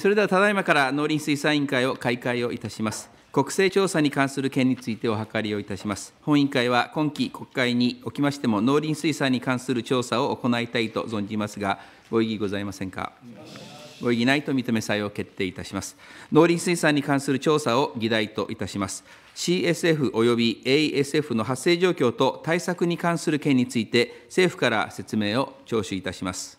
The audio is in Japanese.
それではただいまから農林水産委員会を開会をいたします。国勢調査に関する件についてお諮りをいたします。本委員会は今期国会におきましても農林水産に関する調査を行いたいと存じますが、ご異議ございませんか。ご異議ないと認め採用決定いたします。農林水産に関する調査を議題といたします。CSF 及び ASF の発生状況と対策に関する件について、政府から説明を聴取いたします。